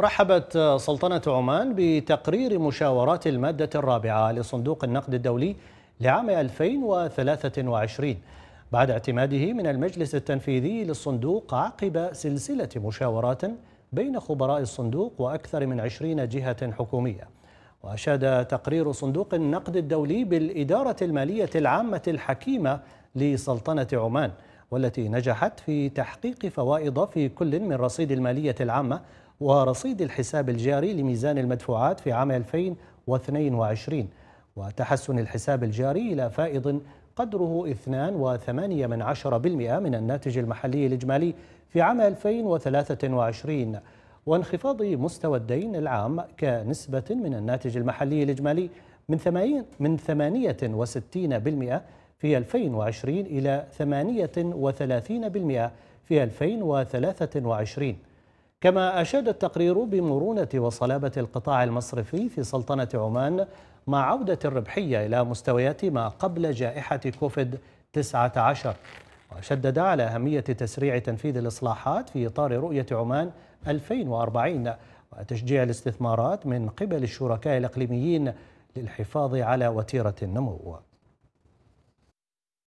رحبت سلطنة عمان بتقرير مشاورات المادة الرابعة لصندوق النقد الدولي لعام 2023 بعد اعتماده من المجلس التنفيذي للصندوق عقب سلسلة مشاورات بين خبراء الصندوق وأكثر من 20 جهة حكومية وأشاد تقرير صندوق النقد الدولي بالإدارة المالية العامة الحكيمة لسلطنة عمان والتي نجحت في تحقيق فوائض في كل من رصيد المالية العامة ورصيد الحساب الجاري لميزان المدفوعات في عام 2022 وتحسن الحساب الجاري إلى فائض قدره 2.8% من الناتج المحلي الإجمالي في عام 2023 وانخفاض مستوى الدين العام كنسبة من الناتج المحلي الإجمالي من 80 من 68% في 2020 إلى 38% في 2023 كما أشاد التقرير بمرونة وصلابة القطاع المصرفي في سلطنة عمان مع عودة الربحية إلى مستويات ما قبل جائحة كوفيد 19 وشدد على أهمية تسريع تنفيذ الإصلاحات في إطار رؤية عمان 2040 وتشجيع الاستثمارات من قبل الشركاء الإقليميين للحفاظ على وتيرة النمو